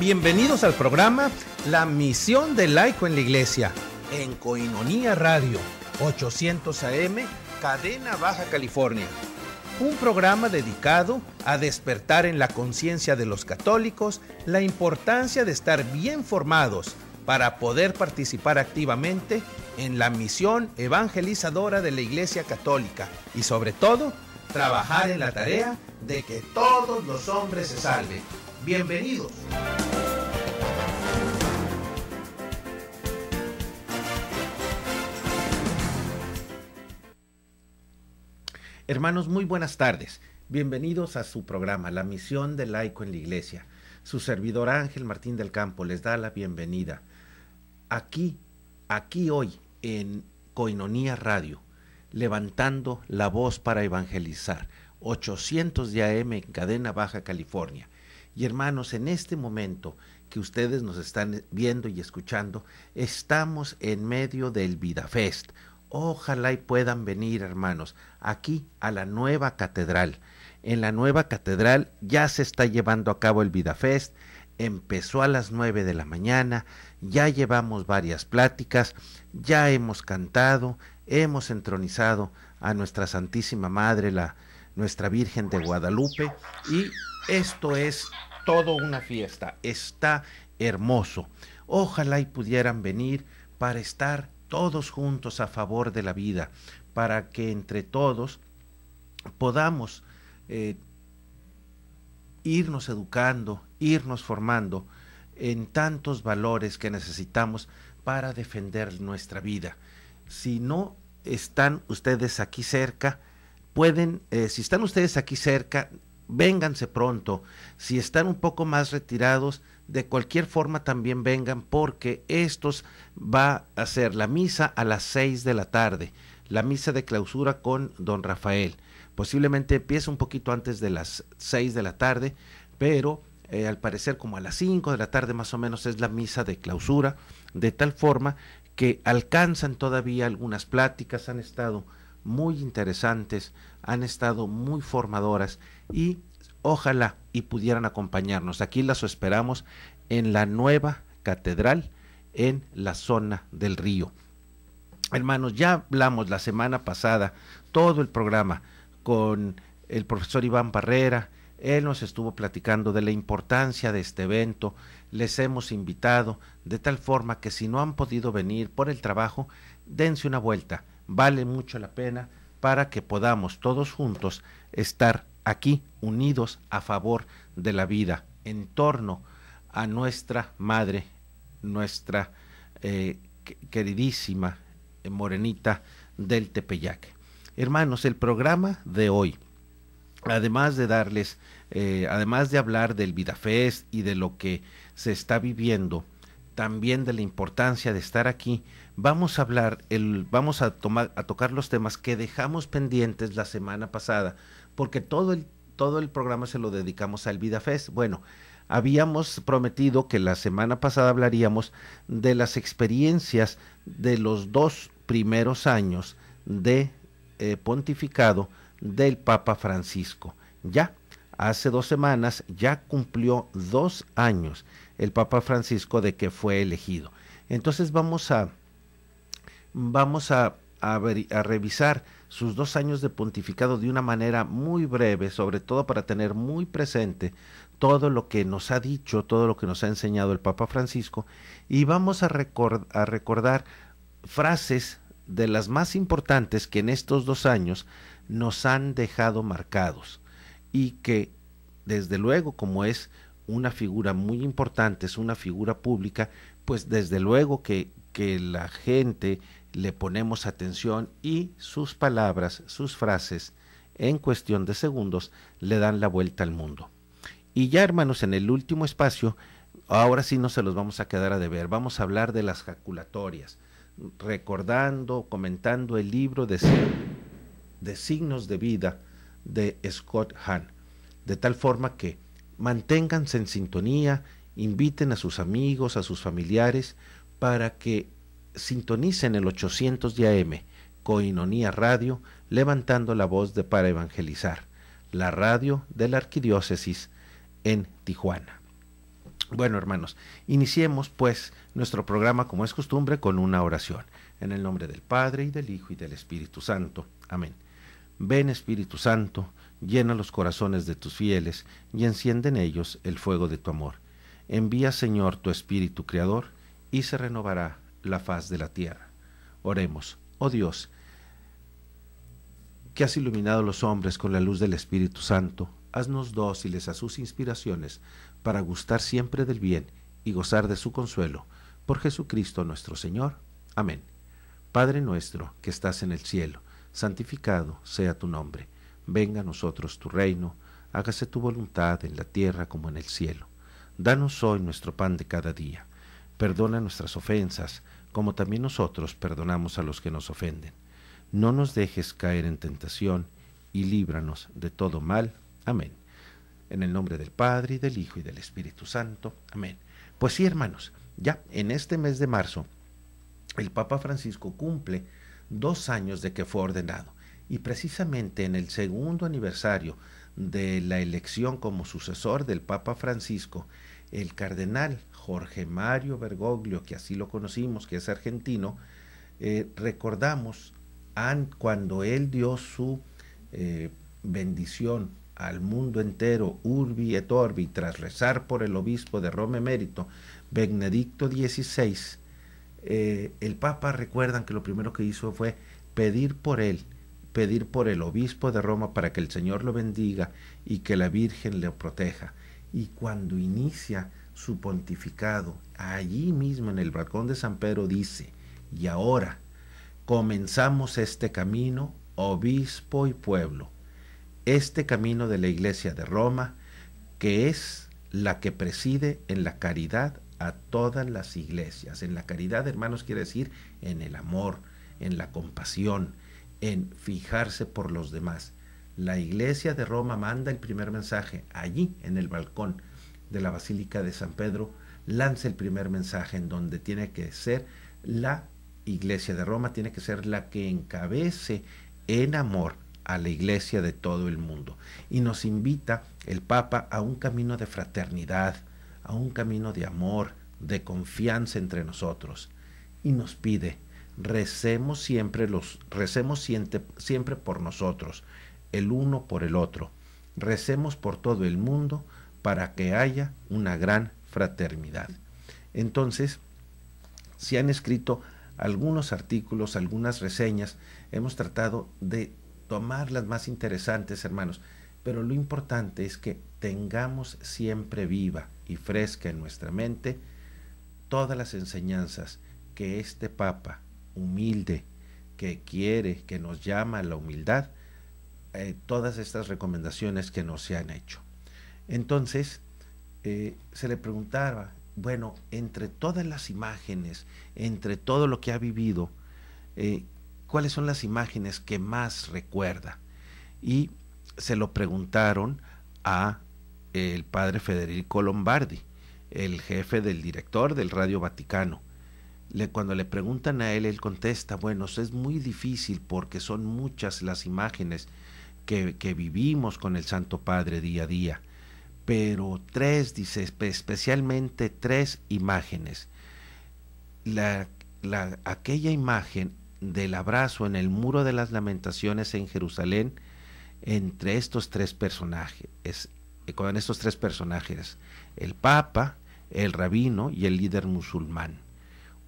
Bienvenidos al programa La Misión del Laico en la Iglesia, en Coinonía Radio, 800 AM, Cadena Baja California. Un programa dedicado a despertar en la conciencia de los católicos la importancia de estar bien formados para poder participar activamente en la misión evangelizadora de la Iglesia Católica y sobre todo, trabajar en la tarea de que todos los hombres se salven. Bienvenidos. Hermanos, muy buenas tardes. Bienvenidos a su programa, La Misión del Laico en la Iglesia. Su servidor Ángel Martín del Campo les da la bienvenida. Aquí, aquí hoy, en Coinonía Radio, levantando la voz para evangelizar. 800 de AM en cadena Baja California. Y hermanos, en este momento que ustedes nos están viendo y escuchando, estamos en medio del VidaFest. Ojalá y puedan venir, hermanos, aquí a la nueva catedral. En la nueva catedral ya se está llevando a cabo el VidaFest. Empezó a las nueve de la mañana, ya llevamos varias pláticas, ya hemos cantado, hemos entronizado a nuestra Santísima Madre, la, nuestra Virgen de Guadalupe, y esto es todo una fiesta. Está hermoso. Ojalá y pudieran venir para estar todos juntos a favor de la vida, para que entre todos podamos eh, irnos educando, irnos formando en tantos valores que necesitamos para defender nuestra vida. Si no están ustedes aquí cerca, pueden, eh, si están ustedes aquí cerca, vénganse pronto. Si están un poco más retirados, de cualquier forma también vengan porque estos va a ser la misa a las 6 de la tarde, la misa de clausura con don Rafael. Posiblemente empiece un poquito antes de las 6 de la tarde, pero eh, al parecer como a las 5 de la tarde más o menos es la misa de clausura, de tal forma que alcanzan todavía algunas pláticas, han estado muy interesantes, han estado muy formadoras y ojalá y pudieran acompañarnos. Aquí las esperamos en la nueva catedral en la zona del río. Hermanos, ya hablamos la semana pasada todo el programa con el profesor Iván Barrera. Él nos estuvo platicando de la importancia de este evento. Les hemos invitado de tal forma que si no han podido venir por el trabajo, dense una vuelta. Vale mucho la pena para que podamos todos juntos estar aquí unidos a favor de la vida, en torno a nuestra madre, nuestra eh, queridísima eh, morenita del Tepeyac. Hermanos, el programa de hoy, además de darles, eh, además de hablar del VidaFest y de lo que se está viviendo, también de la importancia de estar aquí, vamos a hablar, el, vamos a, tomar, a tocar los temas que dejamos pendientes la semana pasada porque todo el, todo el programa se lo dedicamos al vida fest Bueno, habíamos prometido que la semana pasada hablaríamos de las experiencias de los dos primeros años de eh, pontificado del Papa Francisco. Ya, hace dos semanas, ya cumplió dos años el Papa Francisco de que fue elegido. Entonces vamos a, vamos a, a revisar sus dos años de pontificado de una manera muy breve, sobre todo para tener muy presente todo lo que nos ha dicho, todo lo que nos ha enseñado el Papa Francisco, y vamos a, recordar frases de las más importantes que en estos dos años nos han dejado marcados y que, desde luego, como es una figura muy importante, es una figura pública, pues desde luego que, que la gente, le ponemos atención y sus palabras, sus frases, en cuestión de segundos, le dan la vuelta al mundo. Y ya hermanos, en el último espacio, ahora sí no se los vamos a quedar a deber, vamos a hablar de las jaculatorias, recordando, comentando el libro de, de signos de vida de Scott Hahn, de tal forma que manténganse en sintonía, inviten a sus amigos, a sus familiares, para que sintonice en el 800 de AM, Coinonía Radio, levantando la voz de para evangelizar, la radio de la arquidiócesis en Tijuana. Bueno, hermanos, iniciemos pues nuestro programa como es costumbre con una oración, en el nombre del Padre y del Hijo y del Espíritu Santo. Amén. Ven Espíritu Santo, llena los corazones de tus fieles y enciende en ellos el fuego de tu amor. Envía, Señor, tu Espíritu Creador, y se renovará la faz de la tierra. Oremos, oh Dios, que has iluminado a los hombres con la luz del Espíritu Santo, haznos dóciles a sus inspiraciones, para gustar siempre del bien y gozar de su consuelo. Por Jesucristo nuestro Señor. Amén. Padre nuestro que estás en el cielo, santificado sea tu nombre. Venga a nosotros tu reino, hágase tu voluntad en la tierra como en el cielo. Danos hoy nuestro pan de cada día. Perdona nuestras ofensas, como también nosotros perdonamos a los que nos ofenden. No nos dejes caer en tentación, y líbranos de todo mal. Amén. En el nombre del Padre, y del Hijo, y del Espíritu Santo. Amén. Pues sí, hermanos, ya en este mes de marzo, el Papa Francisco cumple dos años de que fue ordenado, y precisamente en el segundo aniversario de la elección como sucesor del Papa Francisco, el cardenal Jorge Mario Bergoglio, que así lo conocimos, que es argentino, eh, recordamos cuando él dio su eh, bendición al mundo entero, urbi et orbi, tras rezar por el obispo de Roma emérito, Benedicto XVI, eh, el Papa recuerdan que lo primero que hizo fue pedir por él, pedir por el obispo de Roma para que el Señor lo bendiga y que la Virgen le proteja. Y cuando inicia su pontificado, allí mismo en el balcón de San Pedro dice, y ahora comenzamos este camino, obispo y pueblo, este camino de la iglesia de Roma, que es la que preside en la caridad a todas las iglesias. En la caridad, hermanos, quiere decir en el amor, en la compasión, en fijarse por los demás. La iglesia de Roma manda el primer mensaje allí, en el balcón, de la Basílica de San Pedro lanza el primer mensaje en donde tiene que ser la Iglesia de Roma, tiene que ser la que encabece en amor a la Iglesia de todo el mundo. Y nos invita el Papa a un camino de fraternidad, a un camino de amor, de confianza entre nosotros. Y nos pide, recemos siempre, los, recemos siempre por nosotros, el uno por el otro. Recemos por todo el mundo para que haya una gran fraternidad. Entonces, si han escrito algunos artículos, algunas reseñas, hemos tratado de tomar las más interesantes, hermanos, pero lo importante es que tengamos siempre viva y fresca en nuestra mente todas las enseñanzas que este Papa, humilde, que quiere, que nos llama a la humildad, eh, todas estas recomendaciones que nos se han hecho. Entonces, eh, se le preguntaba, bueno, entre todas las imágenes, entre todo lo que ha vivido, eh, ¿cuáles son las imágenes que más recuerda? Y se lo preguntaron a eh, el padre Federico Lombardi, el jefe del director del Radio Vaticano. Le, cuando le preguntan a él, él contesta, bueno, es muy difícil porque son muchas las imágenes que, que vivimos con el Santo Padre día a día pero tres, dice, especialmente tres imágenes. La, la, aquella imagen del abrazo en el muro de las lamentaciones en Jerusalén entre estos tres personajes, es, eh, con estos tres personajes, el Papa, el rabino y el líder musulmán.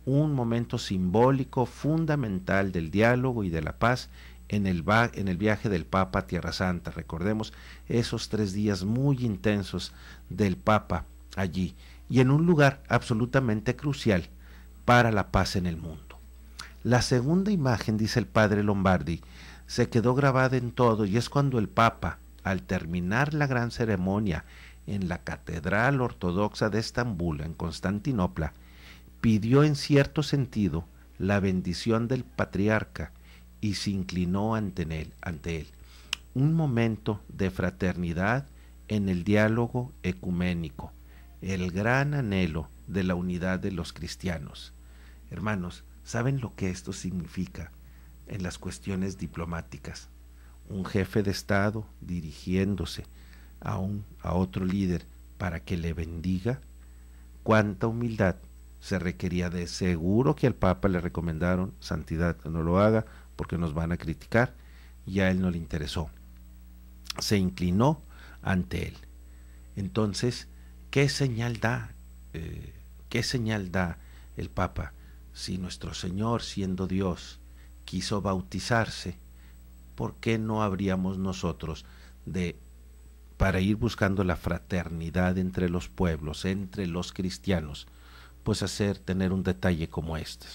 Un momento simbólico fundamental del diálogo y de la paz en el, viaje del Papa a Tierra Santa. Recordemos esos tres días muy intensos del Papa allí y en un lugar absolutamente crucial para la paz en el mundo. La segunda imagen, dice el padre Lombardi, se quedó grabada en todo y es cuando el Papa, al terminar la gran ceremonia en la Catedral Ortodoxa de Estambul, en Constantinopla, pidió en cierto sentido la bendición del patriarca y se inclinó ante él, ante él. Un momento de fraternidad en el diálogo ecuménico, el gran anhelo de la unidad de los cristianos. Hermanos, ¿saben lo que esto significa en las cuestiones diplomáticas? Un jefe de Estado dirigiéndose a, a otro líder para que le bendiga. Cuánta humildad se requería de seguro que al Papa le recomendaron, santidad, no lo haga, porque nos van a criticar, y a él no le interesó. Se inclinó ante él. Entonces, ¿qué señal da? Eh, ¿Qué señal da el Papa si nuestro Señor, siendo Dios, quiso bautizarse? ¿Por qué no habríamos nosotros de para ir buscando la fraternidad entre los pueblos, entre los cristianos, pues hacer tener un detalle como este.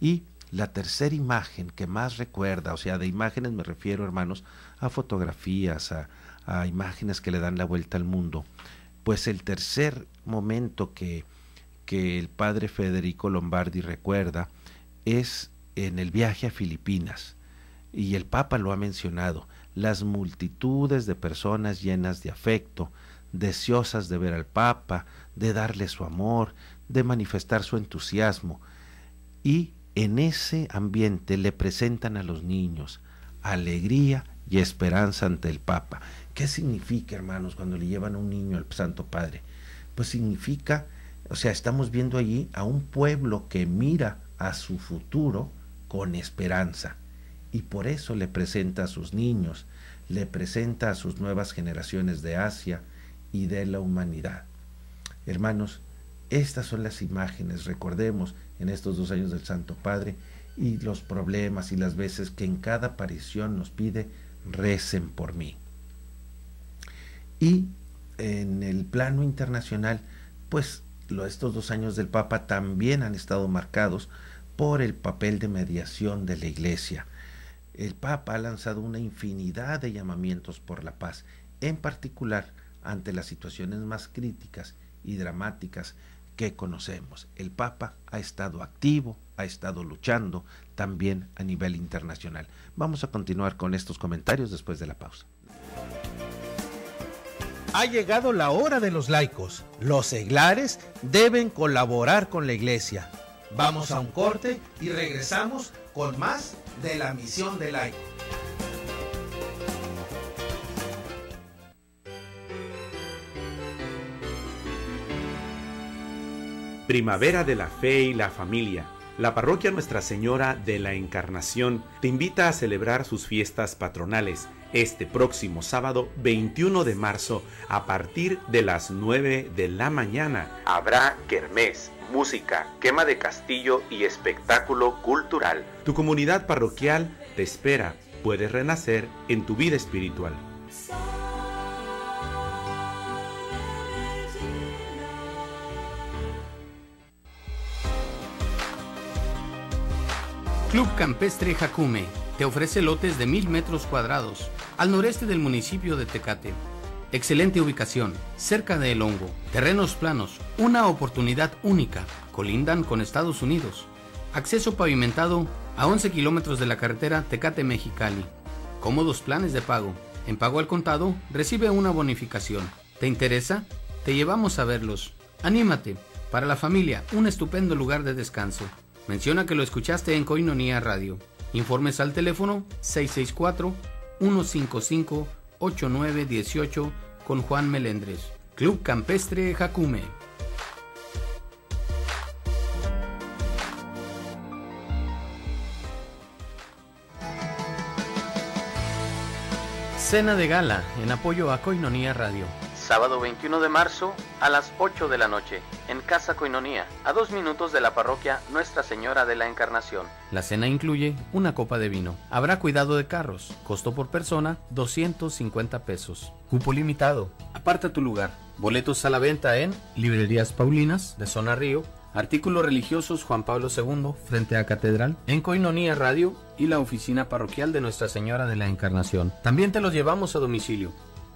Y la tercera imagen que más recuerda, o sea, de imágenes me refiero, hermanos, a fotografías, a, imágenes que le dan la vuelta al mundo, pues el tercer momento que, que el padre Federico Lombardi recuerda es en el viaje a Filipinas, y el Papa lo ha mencionado, las multitudes de personas llenas de afecto, deseosas de ver al Papa, de darle su amor, de manifestar su entusiasmo, y en ese ambiente le presentan a los niños alegría y esperanza ante el Papa. ¿Qué significa, hermanos, cuando le llevan a un niño al Santo Padre? Pues significa, o sea, estamos viendo allí a un pueblo que mira a su futuro con esperanza y por eso le presenta a sus niños, le presenta a sus nuevas generaciones de Asia y de la humanidad. Hermanos, estas son las imágenes, recordemos, en estos dos años del Santo Padre y los problemas y las veces que en cada aparición nos pide, recen por mí. Y en el plano internacional, pues estos dos años del Papa también han estado marcados por el papel de mediación de la Iglesia. El Papa ha lanzado una infinidad de llamamientos por la paz, en particular ante las situaciones más críticas y dramáticas que conocemos. El Papa ha estado activo, ha estado luchando también a nivel internacional. Vamos a continuar con estos comentarios después de la pausa. Ha llegado la hora de los laicos. Los seglares deben colaborar con la iglesia. Vamos a un corte y regresamos con más de la misión de laicos. Primavera de la Fe y la Familia. La parroquia Nuestra Señora de la Encarnación te invita a celebrar sus fiestas patronales este próximo sábado 21 de marzo a partir de las 9 de la mañana. Habrá kermés, música, quema de castillo y espectáculo cultural. Tu comunidad parroquial te espera. Puedes renacer en tu vida espiritual. Club Campestre Jacume te ofrece lotes de mil metros cuadrados al noreste del municipio de Tecate. Excelente ubicación, cerca de El Hongo, terrenos planos, una oportunidad única, colindan con Estados Unidos. Acceso pavimentado a 11 kilómetros de la carretera Tecate-Mexicali. Cómodos planes de pago. En pago al contado, recibe una bonificación. ¿Te interesa? Te llevamos a verlos. Anímate. Para la familia, un estupendo lugar de descanso. Menciona que lo escuchaste en Coinonía Radio. Informes al teléfono 664-155-8918 con Juan Melendres. Club Campestre Jacume. Cena de gala en apoyo a Coinonía Radio sábado 21 de marzo a las 8 de la noche, en Casa Coinonía, a dos minutos de la parroquia Nuestra Señora de la Encarnación. La cena incluye una copa de vino. Habrá cuidado de carros, costo por persona 250 pesos. Cupo limitado. Aparte tu lugar. Boletos a la venta en Librerías Paulinas de Zona Río Artículos religiosos Juan Pablo II frente a Catedral, en Coinonía Radio y la oficina parroquial de Nuestra Señora de la Encarnación. También te los llevamos a domicilio.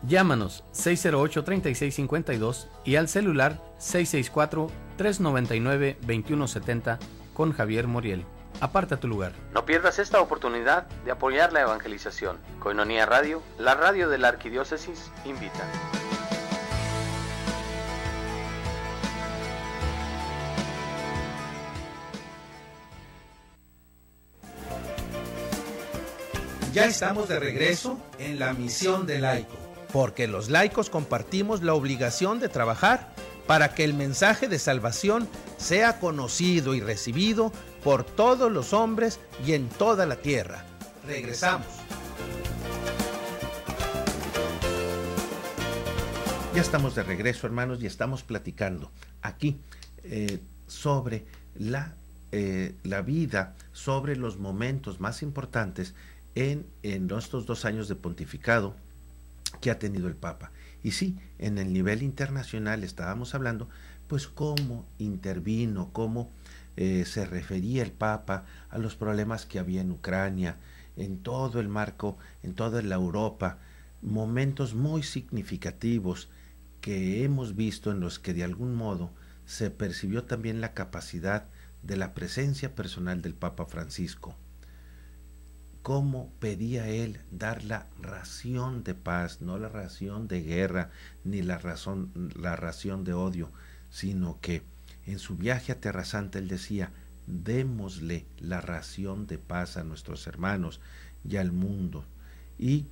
Llámanos 608-3652 y al celular 664-399-2170 con Javier Moriel. Aparta tu lugar. No pierdas esta oportunidad de apoyar la evangelización. Coinonía Radio, la radio de la Arquidiócesis, invita. Ya estamos de regreso en la misión de ICO porque los laicos compartimos la obligación de trabajar para que el mensaje de salvación sea conocido y recibido por todos los hombres y en toda la tierra. Regresamos. Ya estamos de regreso, hermanos, y estamos platicando aquí eh, sobre la, eh, la, vida, sobre los momentos más importantes en, en estos dos años de pontificado que ha tenido el Papa. Y sí, en el nivel internacional estábamos hablando, pues cómo intervino, cómo eh, se refería el Papa a los problemas que había en Ucrania, en todo el marco, en toda la Europa, momentos muy significativos que hemos visto en los que de algún modo se percibió también la capacidad de la presencia personal del Papa Francisco cómo pedía él dar la ración de paz, no la ración de guerra, ni la, razón, la ración de odio, sino que en su viaje a terra Santa él decía, démosle la ración de paz a nuestros hermanos y al mundo. Y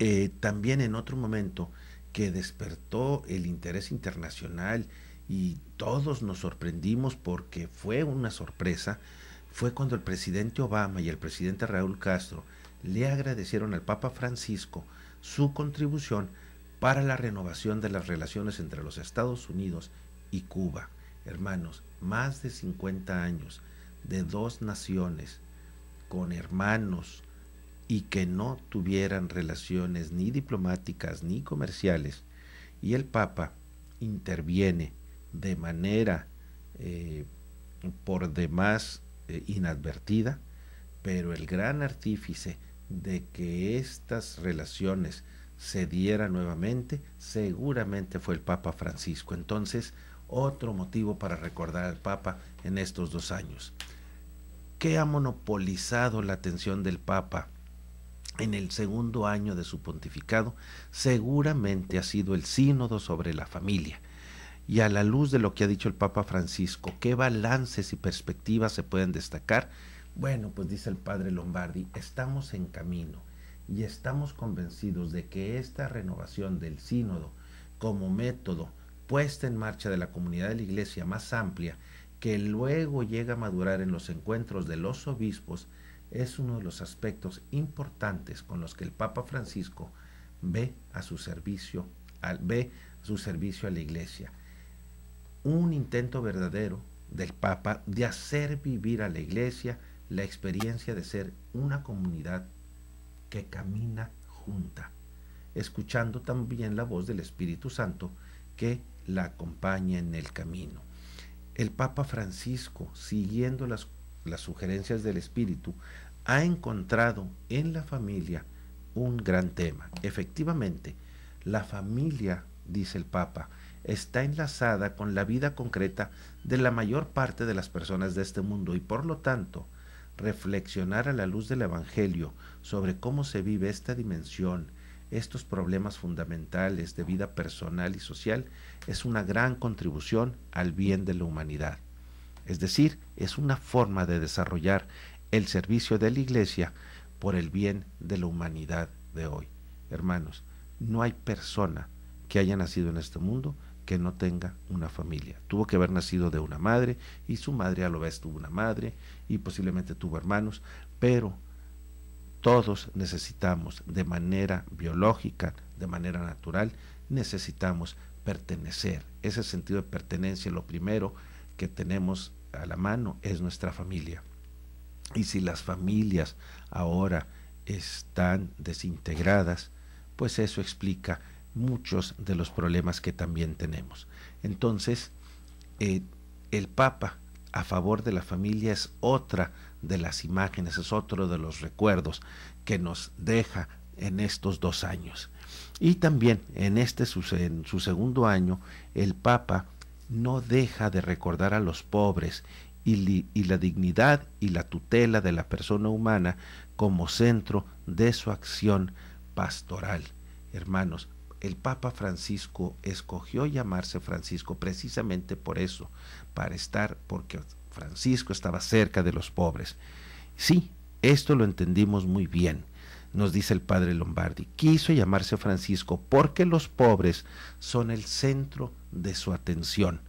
eh, también en otro momento que despertó el interés internacional y todos nos sorprendimos porque fue una sorpresa, fue cuando el presidente Obama y el presidente Raúl Castro le agradecieron al Papa Francisco su contribución para la renovación de las relaciones entre los Estados Unidos y Cuba. Hermanos, más de 50 años de dos naciones con hermanos y que no tuvieran relaciones ni diplomáticas ni comerciales. Y el Papa interviene de manera eh, por demás eh, inadvertida, pero el gran artífice de que estas relaciones se dieran nuevamente, seguramente fue el Papa Francisco. Entonces, otro motivo para recordar al Papa en estos dos años. ¿Qué ha monopolizado la atención del Papa en el segundo año de su pontificado? Seguramente ha sido el sínodo sobre la familia y a la luz de lo que ha dicho el Papa Francisco, ¿qué balances y perspectivas se pueden destacar? Bueno, pues dice el padre Lombardi, estamos en camino y estamos convencidos de que esta renovación del sínodo como método puesta en marcha de la comunidad de la iglesia más amplia, que luego llega a madurar en los encuentros de los obispos, es uno de los aspectos importantes con los que el Papa Francisco ve a su servicio, al, ve su servicio a la iglesia un intento verdadero del Papa de hacer vivir a la Iglesia la experiencia de ser una comunidad que camina junta, escuchando también la voz del Espíritu Santo que la acompaña en el camino. El Papa Francisco, siguiendo las, las sugerencias del Espíritu, ha encontrado en la familia un gran tema. Efectivamente, la familia, dice el Papa, está enlazada con la vida concreta de la mayor parte de las personas de este mundo y por lo tanto, reflexionar a la luz del Evangelio sobre cómo se vive esta dimensión, estos problemas fundamentales de vida personal y social, es una gran contribución al bien de la humanidad. Es decir, es una forma de desarrollar el servicio de la Iglesia por el bien de la humanidad de hoy. Hermanos, no hay persona que haya nacido en este mundo que no tenga una familia. Tuvo que haber nacido de una madre y su madre a lo vez tuvo una madre y posiblemente tuvo hermanos, pero todos necesitamos de manera biológica, de manera natural, necesitamos pertenecer. Ese sentido de pertenencia, lo primero que tenemos a la mano es nuestra familia. Y si las familias ahora están desintegradas, pues eso explica muchos de los problemas que también tenemos. Entonces, eh, el Papa a favor de la familia es otra de las imágenes, es otro de los recuerdos que nos deja en estos dos años. Y también en este su, en su segundo año, el Papa no deja de recordar a los pobres y la dignidad y la tutela de la persona humana como centro de su acción pastoral. Hermanos, el Papa Francisco escogió llamarse Francisco precisamente por eso, para estar, porque Francisco estaba cerca de los pobres. Sí, esto lo entendimos muy bien, nos dice el padre Lombardi. Quiso llamarse Francisco porque los pobres son el centro de su atención.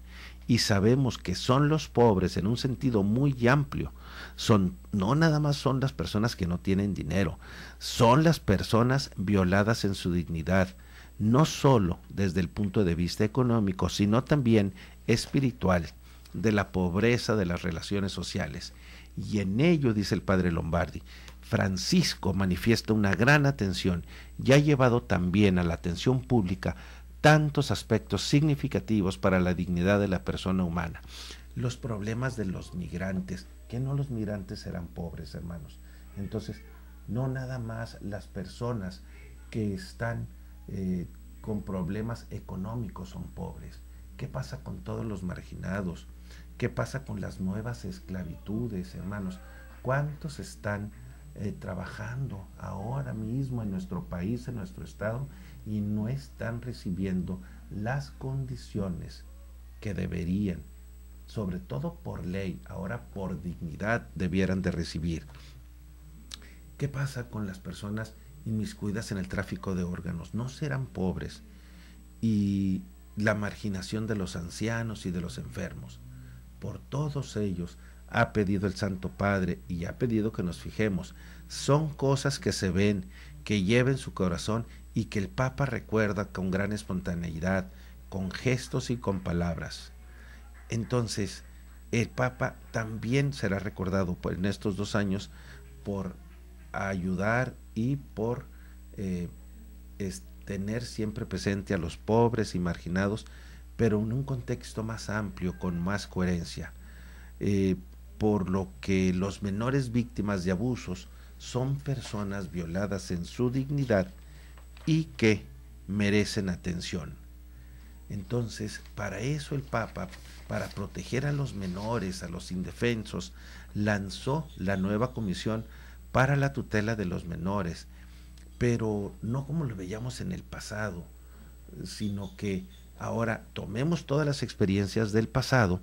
Y sabemos que son los pobres en un sentido muy amplio. Son, no nada más son las personas que no tienen dinero, son las personas violadas en su dignidad, no solo desde el punto de vista económico, sino también espiritual, de la pobreza de las relaciones sociales. Y en ello, dice el padre Lombardi, Francisco manifiesta una gran atención y ha llevado también a la atención pública tantos aspectos significativos para la dignidad de la persona humana. Los problemas de los migrantes, que no los migrantes eran pobres, hermanos. Entonces, no nada más las personas que están eh, con problemas económicos son pobres? ¿Qué pasa con todos los marginados? ¿Qué pasa con las nuevas esclavitudes, hermanos? ¿Cuántos están eh, trabajando ahora mismo en nuestro país, en nuestro estado, y no están recibiendo las condiciones que deberían, sobre todo por ley, ahora por dignidad debieran de recibir? ¿Qué pasa con las personas cuidas en el tráfico de órganos, no serán pobres, y la marginación de los ancianos y de los enfermos. Por todos ellos ha pedido el Santo Padre y ha pedido que nos fijemos. Son cosas que se ven, que lleven su corazón y que el Papa recuerda con gran espontaneidad, con gestos y con palabras. Entonces, el Papa también será recordado en estos dos años por ayudar y por eh, tener siempre presente a los pobres y marginados, pero en un contexto más amplio, con más coherencia. Eh, por lo que los menores víctimas de abusos son personas violadas en su dignidad y que merecen atención. Entonces, para eso el Papa, para proteger a los menores, a los indefensos, lanzó la nueva comisión para la tutela de los menores, pero no como lo veíamos en el pasado, sino que ahora tomemos todas las experiencias del pasado,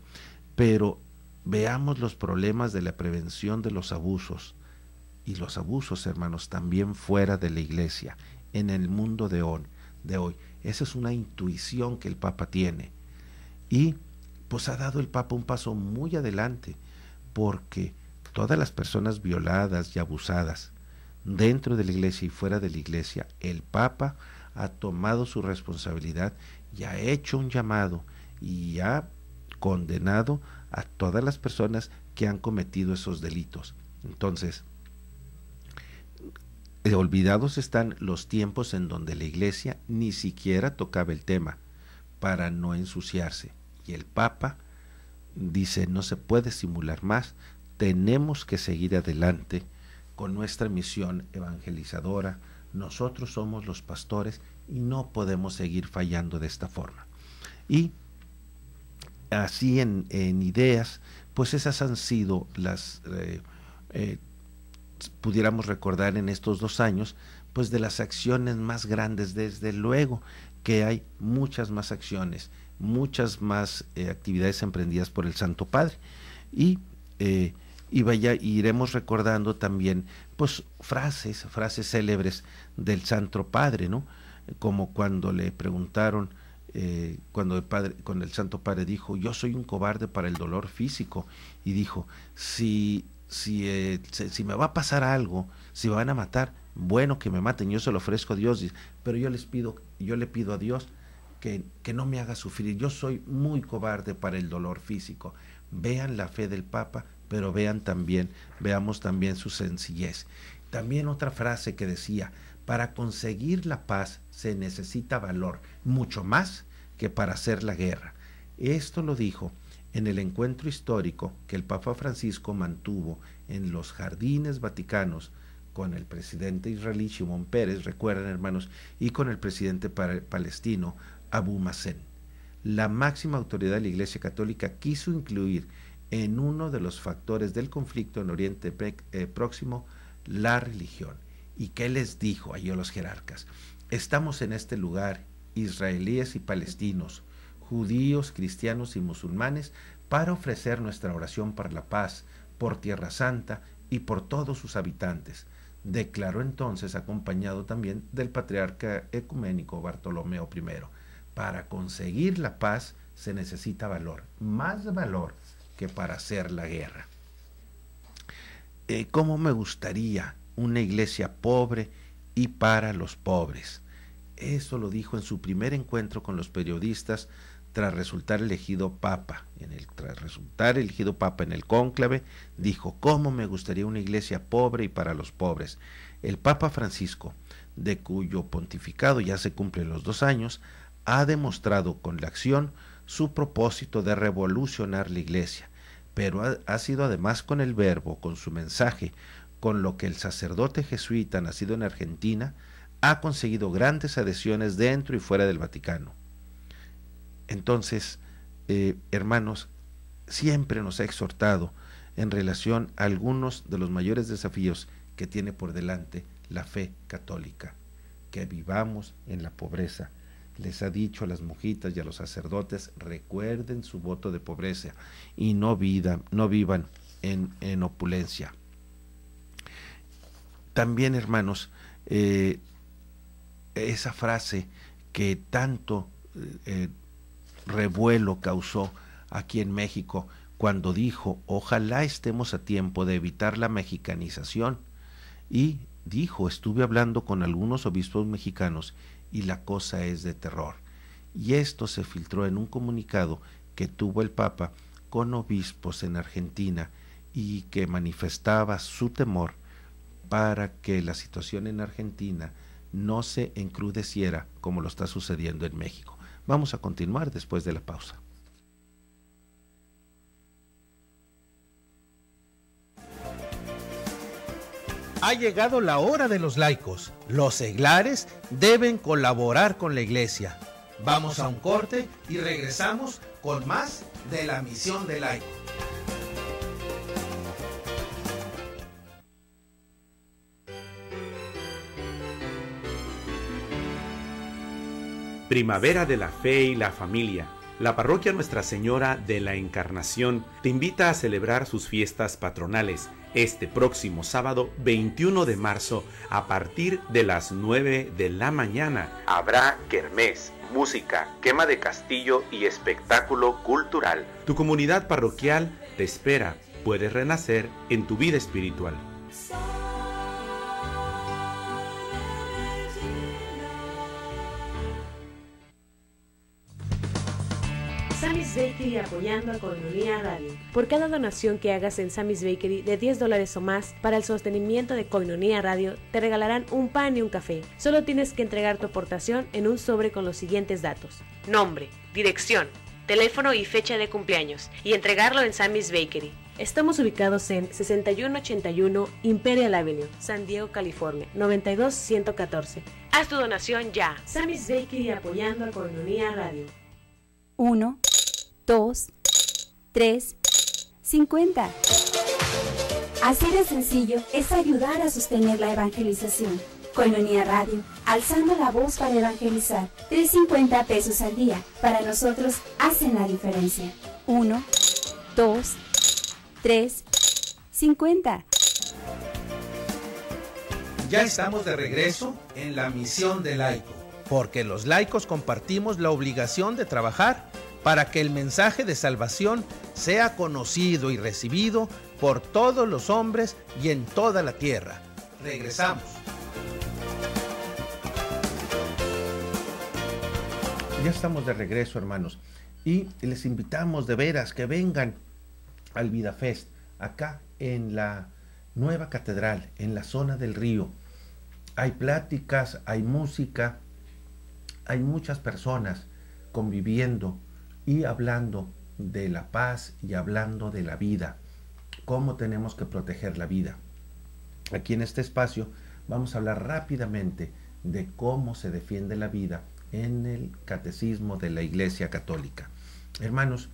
pero veamos los problemas de la prevención de los abusos y los abusos, hermanos, también fuera de la iglesia, en el mundo de hoy. Esa es una intuición que el Papa tiene. Y pues ha dado el Papa un paso muy adelante, porque todas las personas violadas y abusadas dentro de la iglesia y fuera de la iglesia, el Papa ha tomado su responsabilidad y ha hecho un llamado y ha condenado a todas las personas que han cometido esos delitos. Entonces, eh, olvidados están los tiempos en donde la iglesia ni siquiera tocaba el tema para no ensuciarse. Y el Papa dice, no se puede simular más, tenemos que seguir adelante con nuestra misión evangelizadora. Nosotros somos los pastores y no podemos seguir fallando de esta forma. Y así en, ideas, pues esas han sido las, eh, eh, pudiéramos recordar en estos dos años, pues de las acciones más grandes, desde luego que hay muchas más acciones, muchas más eh, actividades emprendidas por el Santo Padre. Y y vaya iremos recordando también pues frases, frases célebres del Santo Padre, ¿no? Como cuando le preguntaron eh, cuando el padre, con el Santo Padre dijo, yo soy un cobarde para el dolor físico, y dijo, si, si, eh, si me va a pasar algo, si me van a matar, bueno que me maten, yo se lo ofrezco a Dios, pero yo les pido, yo le pido a Dios que, que no me haga sufrir, yo soy muy cobarde para el dolor físico. Vean la fe del Papa pero vean también, veamos también su sencillez. También otra frase que decía, para conseguir la paz se necesita valor, mucho más que para hacer la guerra. Esto lo dijo en el encuentro histórico que el Papa Francisco mantuvo en los jardines vaticanos con el presidente israelí Shimon Pérez, recuerden hermanos, y con el presidente palestino Abu Mazen. La máxima autoridad de la Iglesia Católica quiso incluir en uno de los factores del conflicto en Oriente eh, Próximo, la religión. ¿Y qué les dijo a los jerarcas? Estamos en este lugar, israelíes y palestinos, judíos, cristianos y musulmanes, para ofrecer nuestra oración para la paz, por Tierra Santa y por todos sus habitantes, declaró entonces acompañado también del patriarca ecuménico Bartolomeo I. Para conseguir la paz se necesita valor, más valor que para hacer la guerra. Eh, ¿Cómo me gustaría una iglesia pobre y para los pobres? Eso lo dijo en su primer encuentro con los periodistas tras resultar elegido papa. En el, tras resultar elegido papa en el cónclave, dijo, ¿cómo me gustaría una iglesia pobre y para los pobres? El Papa Francisco, de cuyo pontificado ya se cumplen los dos años, ha demostrado con la acción su propósito de revolucionar la iglesia, pero ha, sido además con el verbo, con su mensaje, con lo que el sacerdote jesuita nacido en Argentina ha conseguido grandes adhesiones dentro y fuera del Vaticano. Entonces, eh, hermanos, siempre nos ha exhortado en relación a algunos de los mayores desafíos que tiene por delante la fe católica, que vivamos en la pobreza, les ha dicho a las mujitas y a los sacerdotes, recuerden su voto de pobreza y no, vida, no vivan en, opulencia. También, hermanos, eh, esa frase que tanto eh, revuelo causó aquí en México cuando dijo, ojalá estemos a tiempo de evitar la mexicanización. Y dijo, estuve hablando con algunos obispos mexicanos y la cosa es de terror. Y esto se filtró en un comunicado que tuvo el Papa con obispos en Argentina y que manifestaba su temor para que la situación en Argentina no se encrudeciera como lo está sucediendo en México. Vamos a continuar después de la pausa. ha llegado la hora de los laicos. Los seglares deben colaborar con la iglesia. Vamos a un corte y regresamos con más de la misión de laico. Primavera de la Fe y la Familia. La parroquia Nuestra Señora de la Encarnación te invita a celebrar sus fiestas patronales este próximo sábado 21 de marzo a partir de las 9 de la mañana. Habrá kermés, música, quema de castillo y espectáculo cultural. Tu comunidad parroquial te espera. Puedes renacer en tu vida espiritual. Bakery apoyando a Colonia Radio. Por cada donación que hagas en Sammy's Bakery de 10 dólares o más para el sostenimiento de Coinonía Radio, te regalarán un pan y un café. Solo tienes que entregar tu aportación en un sobre con los siguientes datos. Nombre, dirección, teléfono y fecha de cumpleaños y entregarlo en Sammy's Bakery. Estamos ubicados en 6181 Imperial Avenue, San Diego, California, 92114. Haz tu donación ya. Sammy's Bakery apoyando a Colonia Radio. 1. 2, 3, 50. Así de sencillo es ayudar a sostener la evangelización. Colonia Radio, alzando la voz para evangelizar. 3.50 pesos al día. Para nosotros hacen la diferencia. 1, 2, 3, 50. Ya estamos de regreso en la misión de laico. Porque los laicos compartimos la obligación de trabajar para que el mensaje de salvación sea conocido y recibido por todos los hombres y en toda la tierra. Regresamos. Ya estamos de regreso, hermanos, y les invitamos de veras que vengan al VidaFest, acá en la nueva catedral, en la zona del río. Hay pláticas, hay música, hay muchas personas conviviendo, y hablando de la paz y hablando de la vida, cómo tenemos que proteger la vida. Aquí en este espacio vamos a hablar rápidamente de cómo se defiende la vida en el catecismo de la Iglesia Católica. Hermanos,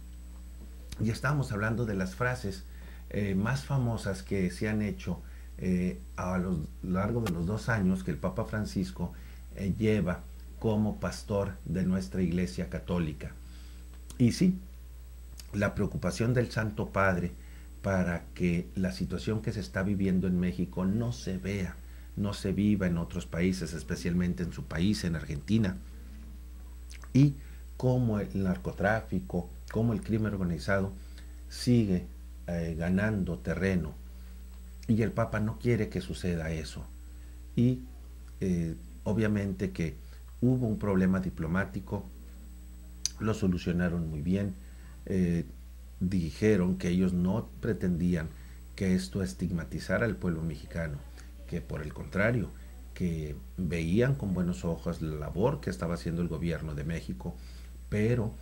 ya estamos hablando de las frases eh, más famosas que se han hecho eh, a lo largo de los dos años que el Papa Francisco eh, lleva como pastor de nuestra Iglesia Católica. Y sí, la preocupación del Santo Padre para que la situación que se está viviendo en México no se vea, no se viva en otros países, especialmente en su país, en Argentina. Y cómo el narcotráfico, cómo el crimen organizado sigue eh, ganando terreno. Y el Papa no quiere que suceda eso. Y eh, obviamente que hubo un problema diplomático, lo solucionaron muy bien. Eh, dijeron que ellos no pretendían que esto estigmatizara al pueblo mexicano, que por el contrario, que veían con buenos ojos la labor que estaba haciendo el gobierno de México, pero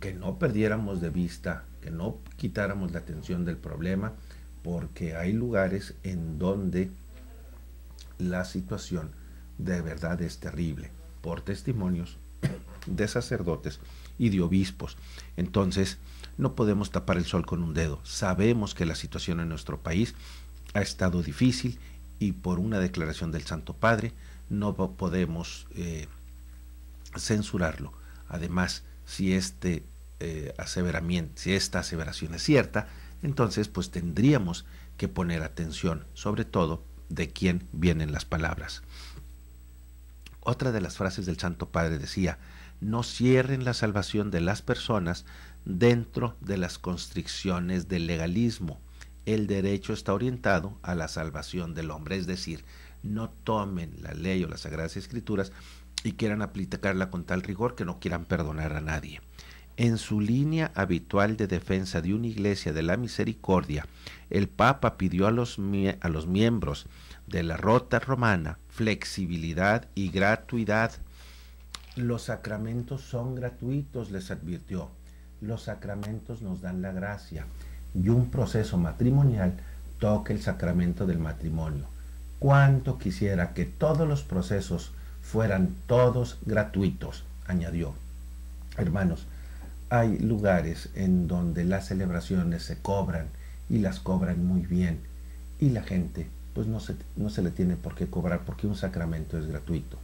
que no perdiéramos de vista, que no quitáramos la atención del problema, porque hay lugares en donde la situación de verdad es terrible. Por testimonios de sacerdotes y de obispos. Entonces, no podemos tapar el sol con un dedo. Sabemos que la situación en nuestro país ha estado difícil y por una declaración del Santo Padre no podemos eh, censurarlo. Además, si este eh, aseveramiento, si esta aseveración es cierta, entonces pues tendríamos que poner atención, sobre todo de quién vienen las palabras. Otra de las frases del Santo Padre decía, no cierren la salvación de las personas dentro de las constricciones del legalismo. El derecho está orientado a la salvación del hombre, es decir, no tomen la ley o las sagradas escrituras y quieran aplicarla con tal rigor que no quieran perdonar a nadie. En su línea habitual de defensa de una iglesia de la misericordia, el Papa pidió a los, a los miembros de la Rota Romana flexibilidad y gratuidad los sacramentos son gratuitos, les advirtió. Los sacramentos nos dan la gracia y un proceso matrimonial toca el sacramento del matrimonio. Cuánto quisiera que todos los procesos fueran todos gratuitos, añadió. Hermanos, hay lugares en donde las celebraciones se cobran y las cobran muy bien y la gente pues no no se le tiene por qué cobrar porque un sacramento es gratuito.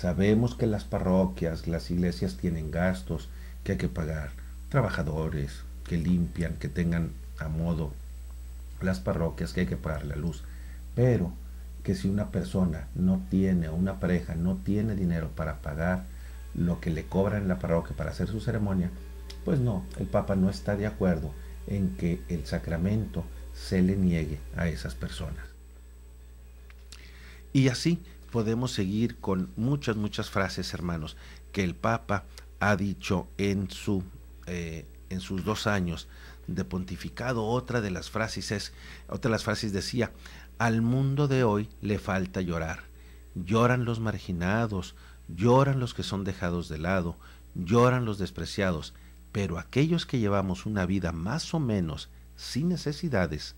Sabemos que las parroquias, las iglesias tienen gastos que hay que pagar, trabajadores que limpian, que tengan a modo las parroquias, que hay que pagar la luz. Pero que si una persona no tiene, una pareja no tiene dinero para pagar lo que le cobran en la parroquia para hacer su ceremonia, pues no, el Papa no está de acuerdo en que el sacramento se le niegue a esas personas. Y así podemos seguir con muchas, muchas frases, hermanos, que el Papa ha dicho en, su, eh, en sus dos años de pontificado. Otra de las frases es, otra de las frases decía, al mundo de hoy le falta llorar. Lloran los marginados, lloran los que son dejados de lado, lloran los despreciados, pero aquellos que llevamos una vida más o menos sin necesidades,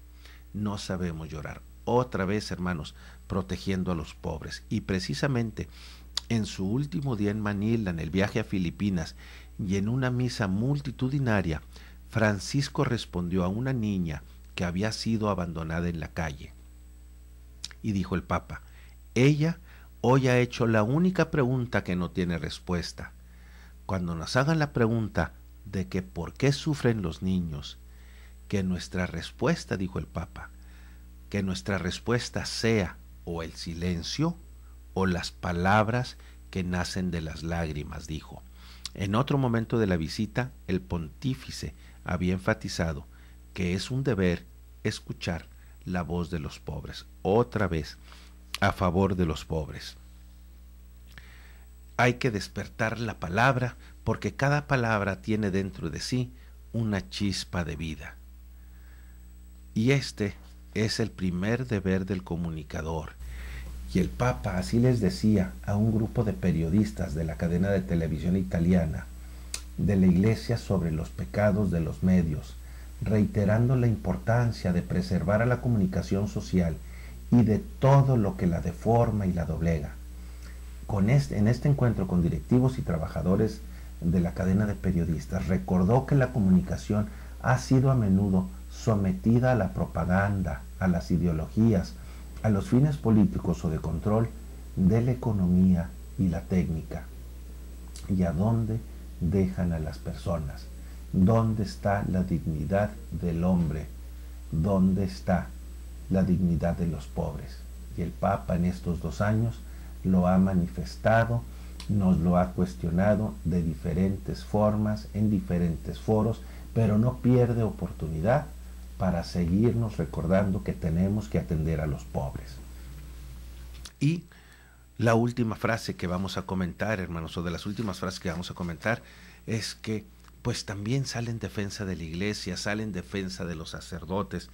no sabemos llorar. Otra vez, hermanos, protegiendo a los pobres. Y precisamente en su último día en Manila, en el viaje a Filipinas y en una misa multitudinaria, Francisco respondió a una niña que había sido abandonada en la calle. Y dijo el Papa, ella hoy ha hecho la única pregunta que no tiene respuesta. Cuando nos hagan la pregunta de que por qué sufren los niños, que nuestra respuesta, dijo el Papa, que nuestra respuesta sea o el silencio o las palabras que nacen de las lágrimas, dijo. En otro momento de la visita, el pontífice había enfatizado que es un deber escuchar la voz de los pobres, otra vez a favor de los pobres. Hay que despertar la palabra porque cada palabra tiene dentro de sí una chispa de vida. Y este es el primer deber del comunicador, y el Papa así les decía a un grupo de periodistas de la cadena de televisión italiana de la Iglesia sobre los pecados de los medios, reiterando la importancia de preservar a la comunicación social y de todo lo que la deforma y la doblega. Con en este encuentro con directivos y trabajadores de la cadena de periodistas, recordó que la comunicación ha sido a menudo sometida a la propaganda, a las ideologías, a los fines políticos o de control de la economía y la técnica. ¿Y a dónde dejan a las personas? ¿Dónde está la dignidad del hombre? ¿Dónde está la dignidad de los pobres? Y el Papa en estos dos años lo ha manifestado, nos lo ha cuestionado de diferentes formas, en diferentes foros, pero no pierde oportunidad para seguirnos recordando que tenemos que atender a los pobres. Y la última frase que vamos a comentar, hermanos, o de las últimas frases que vamos a comentar, es que pues también sale en defensa de la iglesia, sale en defensa de los sacerdotes.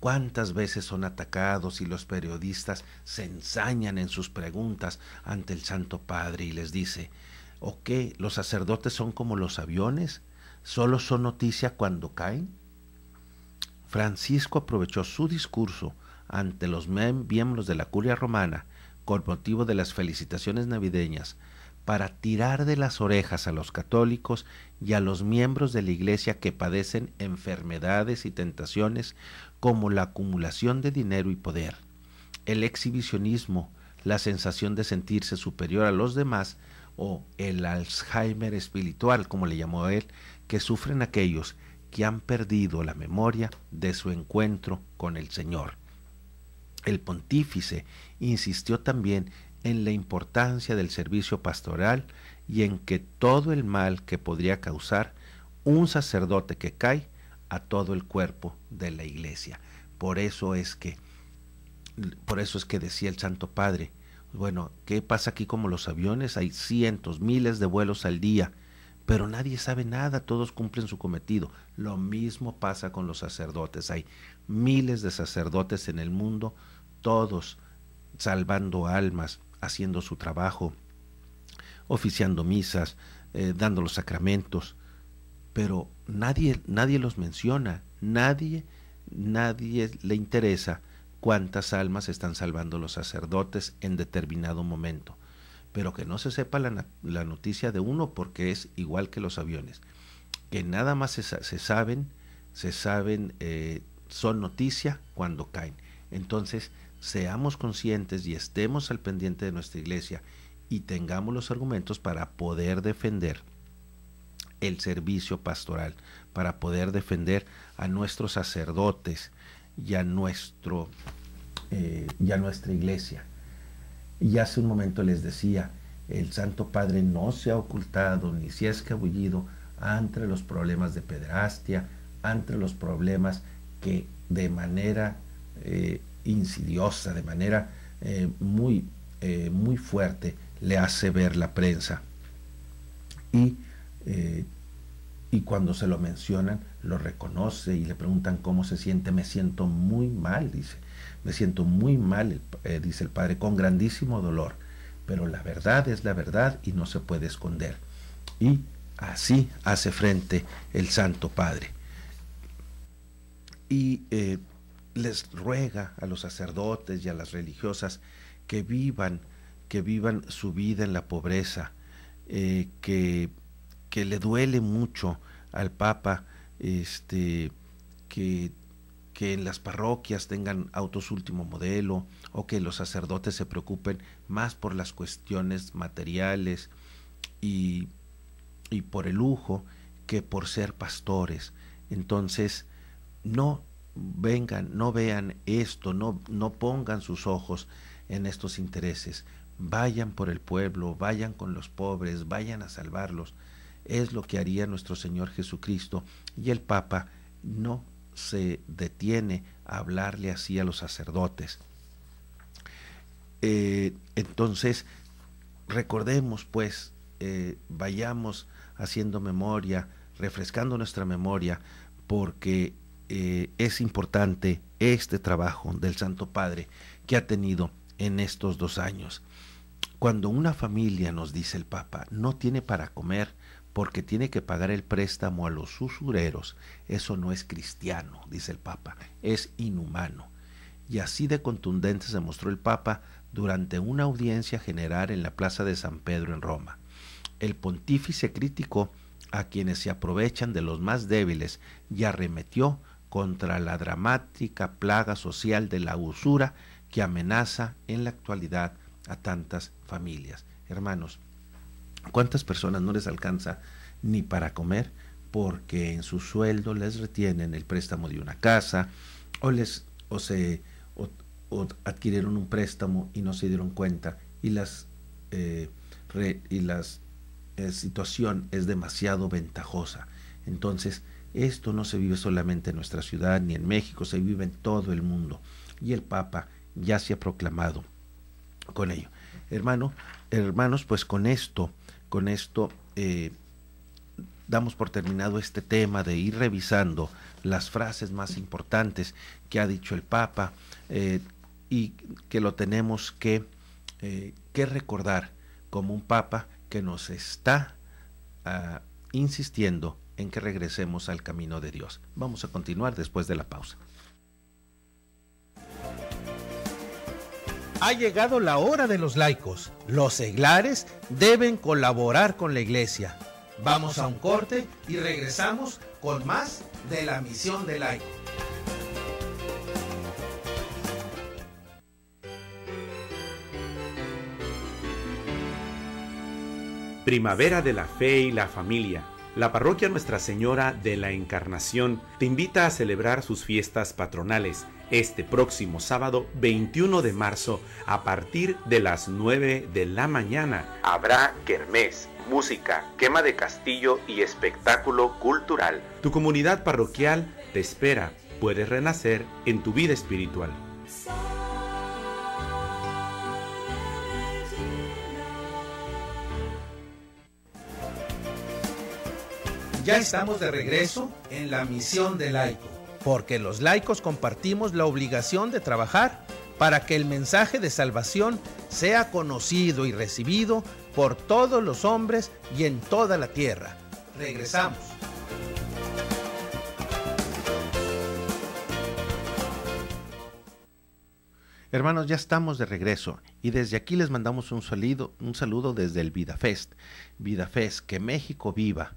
¿Cuántas veces son atacados y los periodistas se ensañan en sus preguntas ante el Santo Padre y les dice, ¿o qué? ¿Los sacerdotes son como los aviones? ¿Solo son noticia cuando caen? Francisco aprovechó su discurso ante los miembros de la curia romana con motivo de las felicitaciones navideñas para tirar de las orejas a los católicos y a los miembros de la Iglesia que padecen enfermedades y tentaciones como la acumulación de dinero y poder, el exhibicionismo, la sensación de sentirse superior a los demás o el Alzheimer espiritual, como le llamó él, que sufren aquellos que han perdido la memoria de su encuentro con el Señor. El pontífice insistió también en la importancia del servicio pastoral y en que todo el mal que podría causar un sacerdote que cae a todo el cuerpo de la iglesia. Por eso es que por eso es que decía el Santo Padre, bueno, ¿qué pasa aquí como los aviones? Hay cientos, miles de vuelos al día pero nadie sabe nada, todos cumplen su cometido. Lo mismo pasa con los sacerdotes. Hay miles de sacerdotes en el mundo, todos salvando almas, haciendo su trabajo, oficiando misas, eh, dando los sacramentos, pero nadie, nadie los menciona, nadie, nadie le interesa cuántas almas están salvando los sacerdotes en determinado momento pero que no se sepa la, noticia de uno porque es igual que los aviones, que nada más se, saben, se saben, eh, son noticia cuando caen. Entonces, seamos conscientes y estemos al pendiente de nuestra iglesia y tengamos los argumentos para poder defender el servicio pastoral, para poder defender a nuestros sacerdotes nuestro, eh, y a nuestra iglesia. Y hace un momento les decía, el Santo Padre no se ha ocultado ni se ha escabullido ante los problemas de pederastia, ante los problemas que de manera eh, insidiosa, de manera eh, muy, eh, muy fuerte le hace ver la prensa. Y, y cuando se lo mencionan, lo reconoce y le preguntan cómo se siente, me siento muy mal, dice, me siento muy mal, eh, dice el padre, con grandísimo dolor, pero la verdad es la verdad y no se puede esconder. Y así hace frente el Santo Padre. Y eh, les ruega a los sacerdotes y a las religiosas que vivan, que vivan su vida en la pobreza, eh, que, que, le duele mucho al Papa este, que que en las parroquias tengan autos último modelo o que los sacerdotes se preocupen más por las cuestiones materiales y, y por el lujo que por ser pastores. Entonces, no vengan, no vean esto, no, no pongan sus ojos en estos intereses. Vayan por el pueblo, vayan con los pobres, vayan a salvarlos. Es lo que haría nuestro Señor Jesucristo y el Papa no se detiene a hablarle así a los sacerdotes. Eh, entonces, recordemos pues, eh, vayamos haciendo memoria, refrescando nuestra memoria, porque eh, es importante este trabajo del Santo Padre que ha tenido en estos dos años. Cuando una familia, nos dice el Papa, no tiene para comer, porque tiene que pagar el préstamo a los usureros, eso no es cristiano, dice el Papa, es inhumano. Y así de contundente se mostró el Papa durante una audiencia general en la Plaza de San Pedro en Roma. El pontífice criticó a quienes se aprovechan de los más débiles y arremetió contra la dramática plaga social de la usura que amenaza en la actualidad a tantas familias. Hermanos, ¿Cuántas personas no les alcanza ni para comer porque en su sueldo les retienen el préstamo de una casa o les o se adquirieron un préstamo y no se dieron cuenta y las eh, y las eh, situación es demasiado ventajosa. Entonces, esto no se vive solamente en nuestra ciudad ni en México, se vive en todo el mundo y el Papa ya se ha proclamado con ello. Hermano, hermanos, pues con esto con esto eh, damos por terminado este tema de ir revisando las frases más importantes que ha dicho el Papa eh, y que lo tenemos que, eh, que, recordar como un Papa que nos está ah, insistiendo en que regresemos al camino de Dios. Vamos a continuar después de la pausa. ha llegado la hora de los laicos. Los seglares deben colaborar con la iglesia. Vamos a un corte y regresamos con más de la misión de laico. Primavera de la Fe y la Familia. La parroquia Nuestra Señora de la Encarnación te invita a celebrar sus fiestas patronales este próximo sábado 21 de marzo a partir de las 9 de la mañana. Habrá kermés, música, quema de castillo y espectáculo cultural. Tu comunidad parroquial te espera. Puedes renacer en tu vida espiritual. Ya estamos de regreso en la misión de laico porque los laicos compartimos la obligación de trabajar para que el mensaje de salvación sea conocido y recibido por todos los hombres y en toda la tierra. Regresamos. Hermanos, ya estamos de regreso y desde aquí les mandamos un saludo, un saludo desde el VidaFest. VidaFest, que México viva.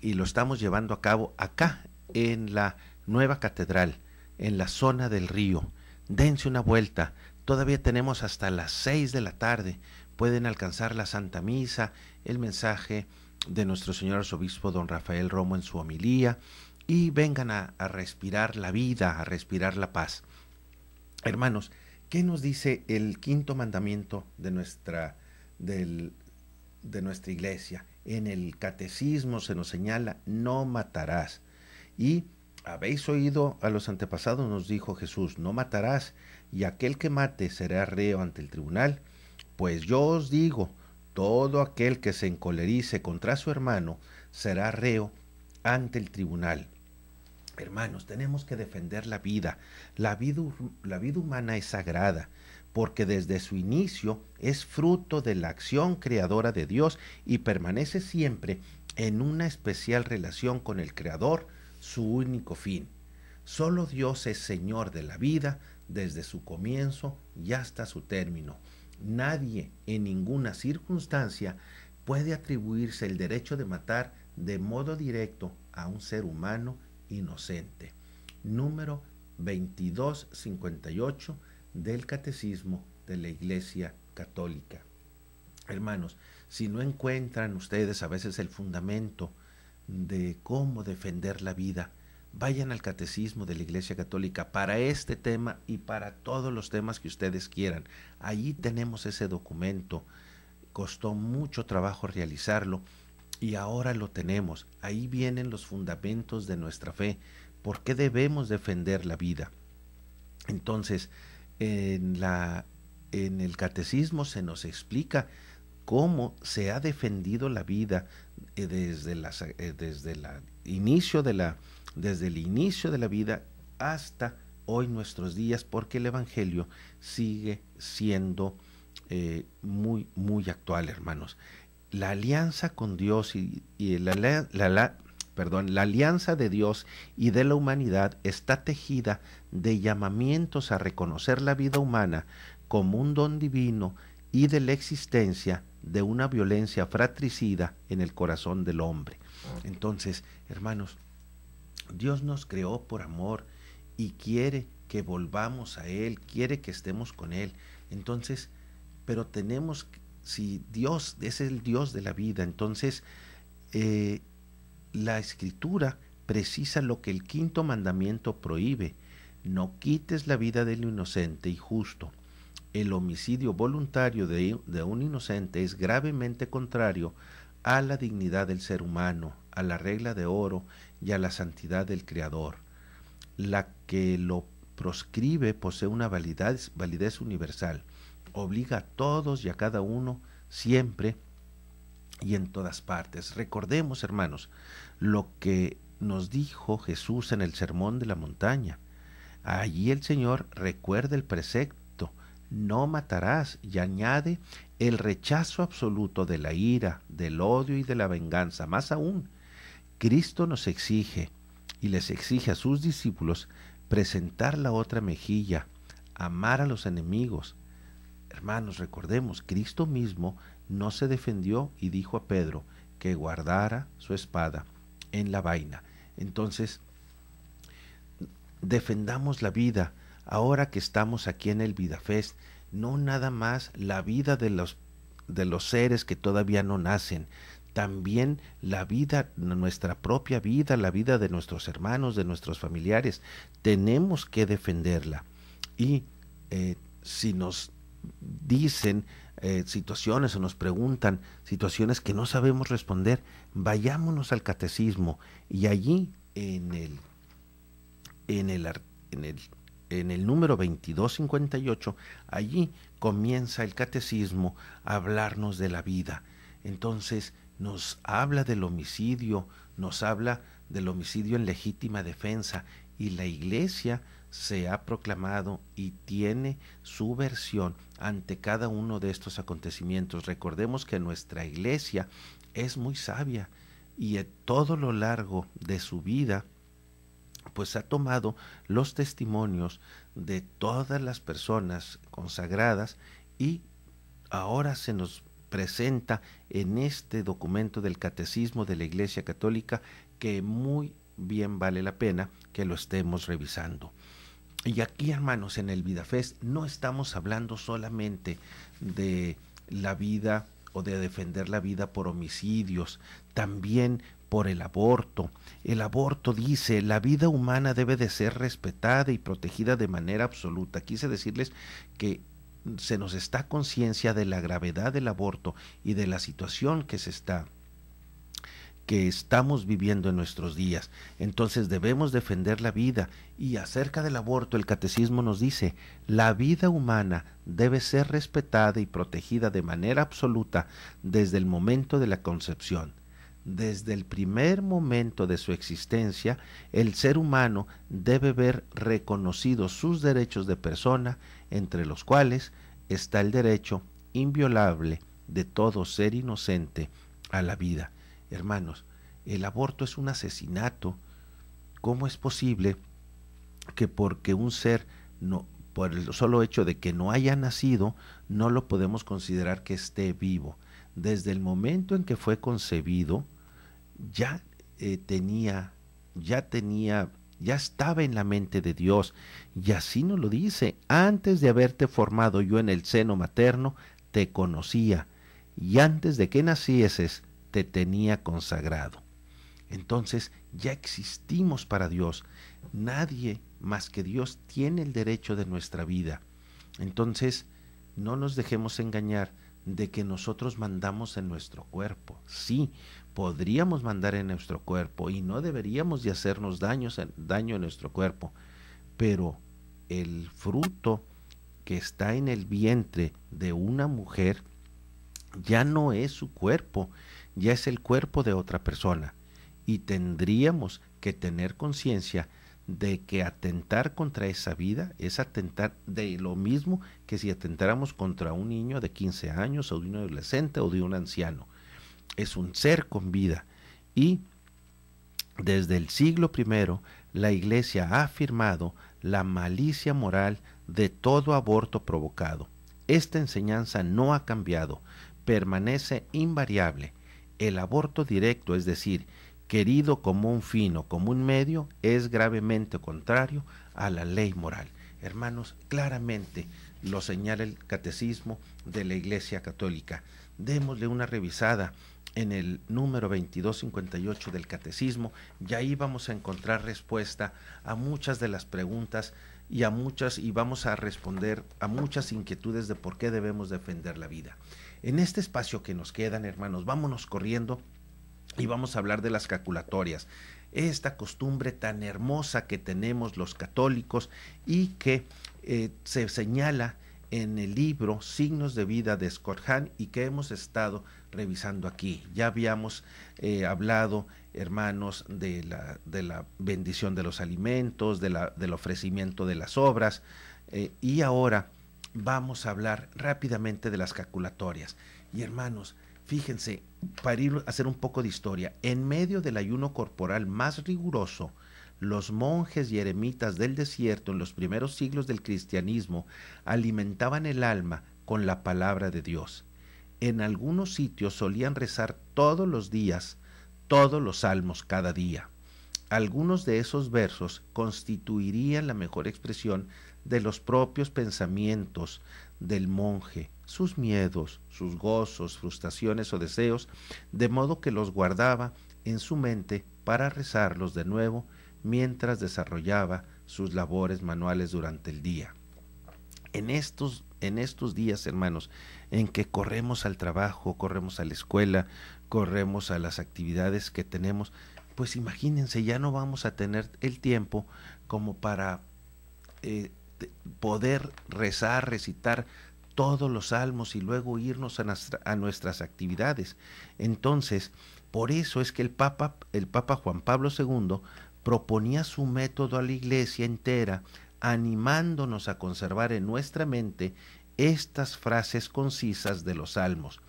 Y lo estamos llevando a cabo acá en la Nueva Catedral, en la zona del río. Dense una vuelta, todavía tenemos hasta las 6 de la tarde. Pueden alcanzar la Santa Misa, el mensaje de nuestro señor arzobispo don Rafael Romo en su homilía y vengan a, respirar la vida, a respirar la paz. Hermanos, ¿qué nos dice el quinto mandamiento de nuestra, del, de nuestra iglesia? En el catecismo se nos señala, no matarás. Y habéis oído a los antepasados, nos dijo Jesús, no matarás, y aquel que mate será reo ante el tribunal. Pues yo os digo, todo aquel que se encolerice contra su hermano será reo ante el tribunal. Hermanos, tenemos que defender la vida. La vida, la vida humana es sagrada, porque desde su inicio es fruto de la acción creadora de Dios y permanece siempre en una especial relación con el Creador, su único fin. Solo Dios es Señor de la vida desde su comienzo y hasta su término. Nadie en ninguna circunstancia puede atribuirse el derecho de matar de modo directo a un ser humano inocente. Número 2258 del Catecismo de la Iglesia Católica. Hermanos, si no encuentran ustedes a veces el fundamento de cómo defender la vida, vayan al catecismo de la Iglesia Católica para este tema y para todos los temas que ustedes quieran. ahí tenemos ese documento. Costó mucho trabajo realizarlo y ahora lo tenemos. Ahí vienen los fundamentos de nuestra fe. ¿Por qué debemos defender la vida? Entonces, en el catecismo se nos explica cómo se ha defendido la vida eh, desde, las, eh, desde, inicio de la, desde el inicio de la vida hasta hoy nuestros días, porque el Evangelio sigue siendo eh, muy, muy actual, hermanos. La alianza con Dios y, la, la, perdón, la alianza de Dios y de la humanidad está tejida de llamamientos a reconocer la vida humana como un don divino y de la existencia de una violencia fratricida en el corazón del hombre. Entonces, hermanos, Dios nos creó por amor y quiere que volvamos a Él, quiere que estemos con Él. Entonces, pero tenemos, si Dios es el Dios de la vida, entonces eh, la escritura precisa lo que el quinto mandamiento prohíbe. No quites la vida del inocente y justo el homicidio voluntario de, un inocente es gravemente contrario a la dignidad del ser humano, a la regla de oro y a la santidad del Creador. La que lo proscribe posee una validez, validez universal, obliga a todos y a cada uno siempre y en todas partes. Recordemos, hermanos, lo que nos dijo Jesús en el Sermón de la Montaña. Allí el Señor recuerda el precepto no matarás, y añade el rechazo absoluto de la ira, del odio y de la venganza. Más aún, Cristo nos exige y les exige a sus discípulos presentar la otra mejilla, amar a los enemigos. Hermanos, recordemos, Cristo mismo no se defendió y dijo a Pedro que guardara su espada en la vaina. Entonces, defendamos la vida, ahora que estamos aquí en el fest no nada más la vida de los, de los seres que todavía no nacen, también la vida, nuestra propia vida, la vida de nuestros hermanos, de nuestros familiares. Tenemos que defenderla. Y eh, si nos dicen eh, situaciones o nos preguntan situaciones que no sabemos responder, vayámonos al catecismo y allí en el, en el, en el en el número 2258, allí comienza el catecismo a hablarnos de la vida. Entonces nos habla del homicidio, nos habla del homicidio en legítima defensa y la iglesia se ha proclamado y tiene su versión ante cada uno de estos acontecimientos. Recordemos que nuestra iglesia es muy sabia y todo lo largo de su vida pues ha tomado los testimonios de todas las personas consagradas y ahora se nos presenta en este documento del Catecismo de la Iglesia Católica que muy bien vale la pena que lo estemos revisando. Y aquí, hermanos, en el VidaFest no estamos hablando solamente de la vida o de defender la vida por homicidios, también por el aborto. El aborto dice, la vida humana debe de ser respetada y protegida de manera absoluta. Quise decirles que se nos está conciencia de la gravedad del aborto y de la situación que se está que estamos viviendo en nuestros días. Entonces debemos defender la vida y acerca del aborto el catecismo nos dice, la vida humana debe ser respetada y protegida de manera absoluta desde el momento de la concepción desde el primer momento de su existencia, el ser humano debe ver reconocido sus derechos de persona, entre los cuales está el derecho inviolable de todo ser inocente a la vida. Hermanos, el aborto es un asesinato. ¿Cómo es posible que porque un ser no por el solo hecho de que no haya nacido, no lo podemos considerar que esté vivo? Desde el momento en que fue concebido, ya eh, tenía, ya tenía, ya estaba en la mente de Dios. Y así nos lo dice, antes de haberte formado yo en el seno materno, te conocía, y antes de que nacieses, te tenía consagrado. Entonces ya existimos para Dios. Nadie más que Dios tiene el derecho de nuestra vida. Entonces, no nos dejemos engañar de que nosotros mandamos en nuestro cuerpo. Sí, podríamos mandar en nuestro cuerpo y no deberíamos de hacernos daño en nuestro cuerpo. Pero el fruto que está en el vientre de una mujer ya no es su cuerpo, ya es el cuerpo de otra persona. Y tendríamos que tener conciencia de que atentar contra esa vida es atentar de lo mismo que si atentáramos contra un niño de 15 años o de un adolescente o de un anciano es un ser con vida y desde el siglo I la Iglesia ha afirmado la malicia moral de todo aborto provocado. Esta enseñanza no ha cambiado, permanece invariable. El aborto directo, es decir, querido como un fin o como un medio, es gravemente contrario a la ley moral. Hermanos, claramente lo señala el catecismo de la Iglesia Católica. Démosle una revisada en el número 2258 del Catecismo y ahí vamos a encontrar respuesta a muchas de las preguntas y a muchas y vamos a responder a muchas inquietudes de por qué debemos defender la vida. En este espacio que nos quedan, hermanos, vámonos corriendo y vamos a hablar de las calculatorias. Esta costumbre tan hermosa que tenemos los católicos y que eh, se señala en el libro Signos de Vida de Scott y que hemos estado revisando aquí. Ya habíamos eh, hablado, hermanos, de la, de la bendición de los alimentos, de la, del ofrecimiento de las obras, eh, y ahora vamos a hablar rápidamente de las calculatorias. Y hermanos, fíjense, para ir a hacer un poco de historia, en medio del ayuno corporal más riguroso, los monjes y eremitas del desierto en los primeros siglos del cristianismo alimentaban el alma con la palabra de Dios en algunos sitios solían rezar todos los días, todos los salmos cada día. Algunos de esos versos constituirían la mejor expresión de los propios pensamientos del monje, sus miedos, sus gozos, frustraciones o deseos, de modo que los guardaba en su mente para rezarlos de nuevo mientras desarrollaba sus labores manuales durante el día en estos, en estos días, hermanos, en que corremos al trabajo, corremos a la escuela, corremos a las actividades que tenemos, pues imagínense, ya no vamos a tener el tiempo como para eh, poder rezar, recitar todos los salmos y luego irnos a, a, nuestras actividades. Entonces, por eso es que el Papa, el Papa Juan Pablo II proponía su método a la iglesia entera animándonos a conservar en nuestra mente estas frases concisas de los salmos,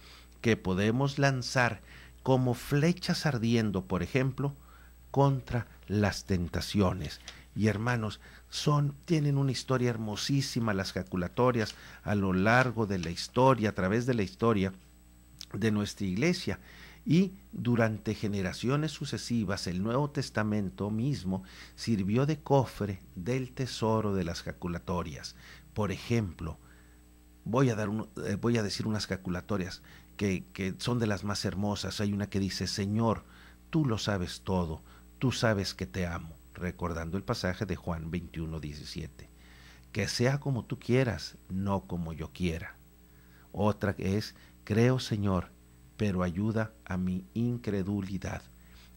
que podemos lanzar como flechas ardiendo, por ejemplo, contra las tentaciones. Y hermanos, son, tienen una historia hermosísima las jaculatorias a lo largo de la historia, a través de la historia de nuestra iglesia. Y durante generaciones sucesivas el Nuevo Testamento mismo sirvió de cofre del tesoro de las calculatorias. Por ejemplo, voy a, dar eh, voy a decir unas calculatorias que, que son de las más hermosas. Hay una que dice, Señor, tú lo sabes todo, tú sabes que te amo, recordando el pasaje de Juan 21, 17. Que sea como tú quieras, no como yo quiera. Otra es, creo Señor, pero ayuda a mi incredulidad.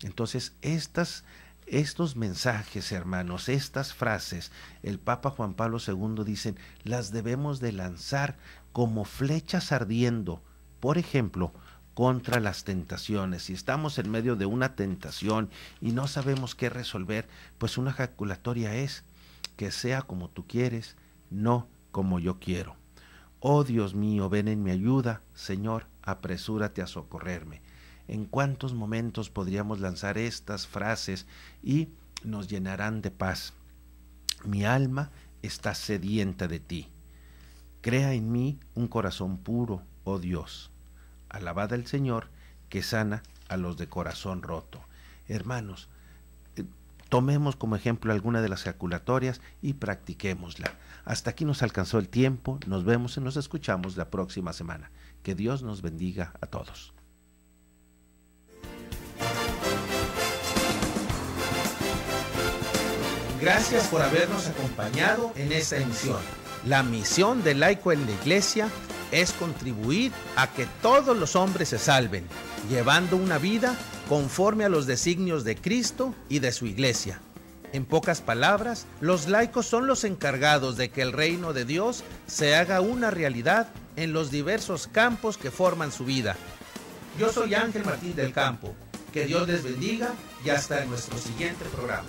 Entonces, estas, estos mensajes, hermanos, estas frases, el Papa Juan Pablo II dicen las debemos de lanzar como flechas ardiendo, por ejemplo, contra las tentaciones. Si estamos en medio de una tentación y no sabemos qué resolver, pues una ejaculatoria es que sea como tú quieres, no como yo quiero. Oh Dios mío, ven en mi ayuda, Señor, apresúrate a socorrerme. ¿En cuántos momentos podríamos lanzar estas frases y nos llenarán de paz? Mi alma está sedienta de ti. Crea en mí un corazón puro, oh Dios. alabada el Señor que sana a los de corazón roto. Hermanos, eh, tomemos como ejemplo alguna de las ejaculatorias y practiquémosla. Hasta aquí nos alcanzó el tiempo, nos vemos y nos escuchamos la próxima semana. Que Dios nos bendiga a todos. Gracias por habernos acompañado en esta emisión. La misión del laico en la iglesia es contribuir a que todos los hombres se salven, llevando una vida conforme a los designios de Cristo y de su iglesia. En pocas palabras, los laicos son los encargados de que el reino de Dios se haga una realidad en los diversos campos que forman su vida. Yo soy Ángel Martín del Campo. Que Dios les bendiga y hasta nuestro siguiente programa.